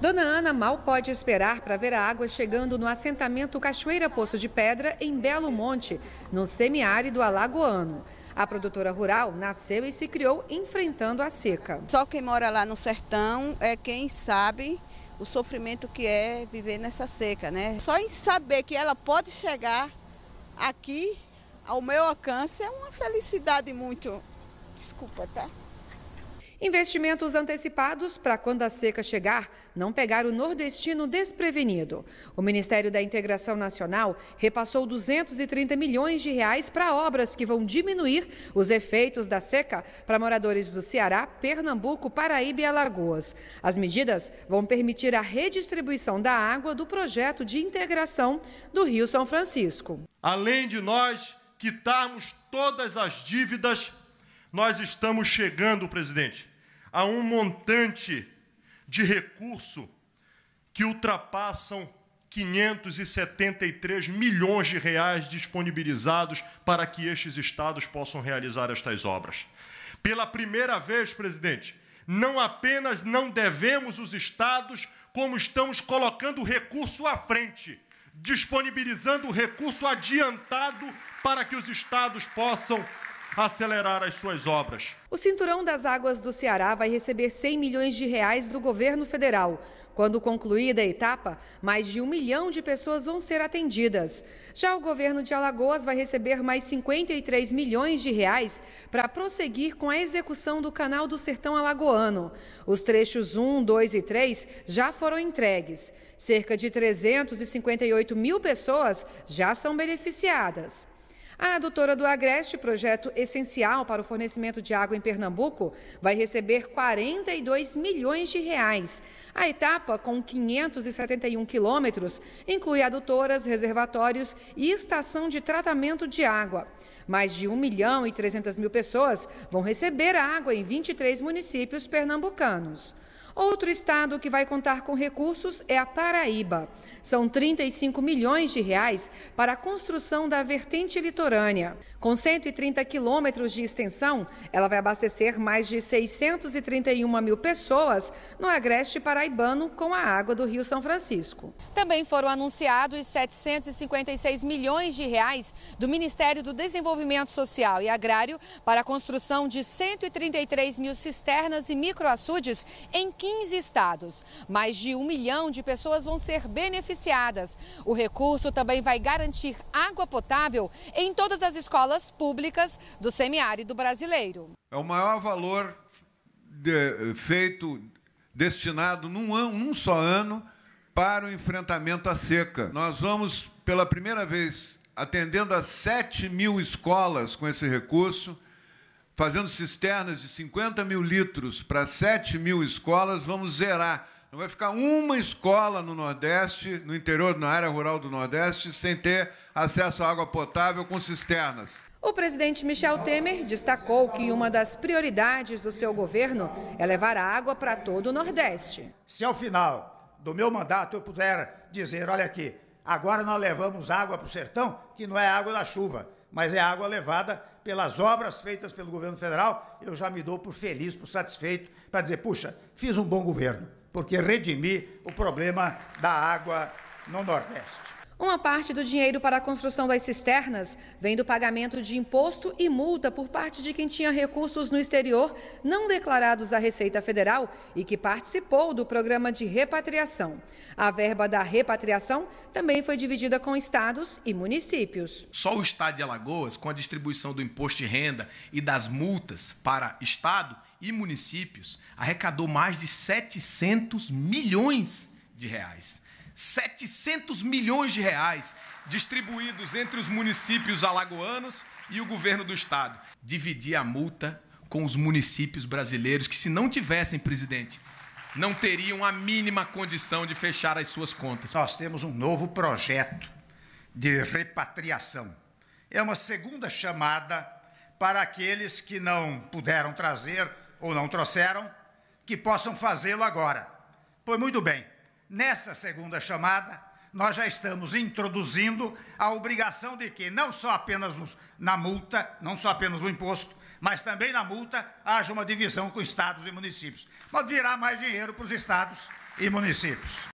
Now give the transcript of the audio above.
Dona Ana mal pode esperar para ver a água chegando no assentamento Cachoeira Poço de Pedra, em Belo Monte, no semiárido alagoano. A produtora rural nasceu e se criou enfrentando a seca. Só quem mora lá no sertão é quem sabe o sofrimento que é viver nessa seca, né? Só em saber que ela pode chegar aqui ao meu alcance é uma felicidade muito. Desculpa, tá? Investimentos antecipados para quando a seca chegar, não pegar o nordestino desprevenido. O Ministério da Integração Nacional repassou 230 milhões de reais para obras que vão diminuir os efeitos da seca para moradores do Ceará, Pernambuco, Paraíba e Alagoas. As medidas vão permitir a redistribuição da água do projeto de integração do Rio São Francisco. Além de nós quitarmos todas as dívidas, nós estamos chegando, presidente, a um montante de recurso que ultrapassam 573 milhões de reais disponibilizados para que estes estados possam realizar estas obras. Pela primeira vez, presidente, não apenas não devemos os estados, como estamos colocando o recurso à frente, disponibilizando o recurso adiantado para que os estados possam acelerar as suas obras. O Cinturão das Águas do Ceará vai receber 100 milhões de reais do governo federal. Quando concluída a etapa, mais de um milhão de pessoas vão ser atendidas. Já o governo de Alagoas vai receber mais 53 milhões de reais para prosseguir com a execução do canal do Sertão Alagoano. Os trechos 1, 2 e 3 já foram entregues. Cerca de 358 mil pessoas já são beneficiadas. A adutora do Agreste, projeto essencial para o fornecimento de água em Pernambuco, vai receber 42 milhões de reais. A etapa, com 571 quilômetros, inclui adutoras, reservatórios e estação de tratamento de água. Mais de 1 milhão e 300 mil pessoas vão receber água em 23 municípios pernambucanos. Outro estado que vai contar com recursos é a Paraíba. São 35 milhões de reais para a construção da vertente litorânea. Com 130 quilômetros de extensão, ela vai abastecer mais de 631 mil pessoas no agreste paraibano com a água do Rio São Francisco. Também foram anunciados 756 milhões de reais do Ministério do Desenvolvimento Social e Agrário para a construção de 133 mil cisternas e microaçudes em 15 estados. Mais de um milhão de pessoas vão ser beneficiadas. O recurso também vai garantir água potável em todas as escolas públicas do semiárido brasileiro. É o maior valor de, feito, destinado num, num só ano para o enfrentamento à seca. Nós vamos, pela primeira vez, atendendo a 7 mil escolas com esse recurso fazendo cisternas de 50 mil litros para 7 mil escolas, vamos zerar. Não vai ficar uma escola no Nordeste, no interior, na área rural do Nordeste, sem ter acesso à água potável com cisternas. O presidente Michel Temer destacou que uma das prioridades do seu governo é levar a água para todo o Nordeste. Se ao final do meu mandato eu puder dizer, olha aqui, agora nós levamos água para o sertão, que não é água da chuva, mas é água levada pelas obras feitas pelo governo federal. Eu já me dou por feliz, por satisfeito, para dizer, puxa, fiz um bom governo, porque redimi o problema da água no Nordeste. Uma parte do dinheiro para a construção das cisternas vem do pagamento de imposto e multa por parte de quem tinha recursos no exterior não declarados à Receita Federal e que participou do programa de repatriação. A verba da repatriação também foi dividida com estados e municípios. Só o estado de Alagoas, com a distribuição do imposto de renda e das multas para estado e municípios, arrecadou mais de 700 milhões de reais. 700 milhões de reais distribuídos entre os municípios alagoanos e o governo do estado. Dividir a multa com os municípios brasileiros que, se não tivessem, presidente, não teriam a mínima condição de fechar as suas contas. Nós temos um novo projeto de repatriação. É uma segunda chamada para aqueles que não puderam trazer ou não trouxeram, que possam fazê-lo agora. Pois muito bem. Nessa segunda chamada, nós já estamos introduzindo a obrigação de que não só apenas na multa, não só apenas no imposto, mas também na multa haja uma divisão com estados e municípios. Pode virar mais dinheiro para os estados e municípios.